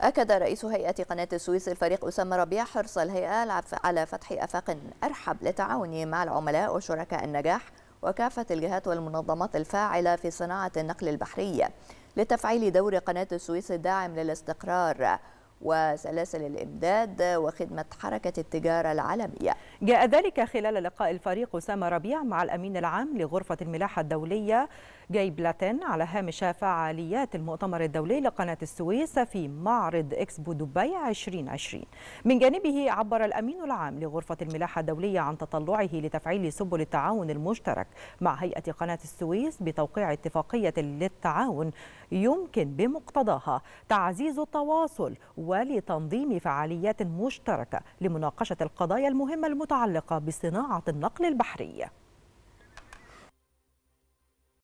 أكد رئيس هيئة قناة السويس الفريق أسامة ربيع حرص الهيئة على فتح آفاق أرحب للتعاون مع العملاء وشركاء النجاح وكافة الجهات والمنظمات الفاعلة في صناعة النقل البحري لتفعيل دور قناة السويس الداعم للاستقرار وسلاسل الإمداد وخدمة حركة التجارة العالمية جاء ذلك خلال لقاء الفريق أسامة ربيع مع الأمين العام لغرفة الملاحة الدولية جاي بلاتين على هامش فعاليات المؤتمر الدولي لقناة السويس في معرض إكسبو دبي 2020 من جانبه عبر الأمين العام لغرفة الملاحة الدولية عن تطلعه لتفعيل سبل التعاون المشترك مع هيئة قناة السويس بتوقيع اتفاقية للتعاون يمكن بمقتضاها تعزيز التواصل و ولتنظيم فعاليات مشتركة لمناقشة القضايا المهمة المتعلقة بصناعة النقل البحري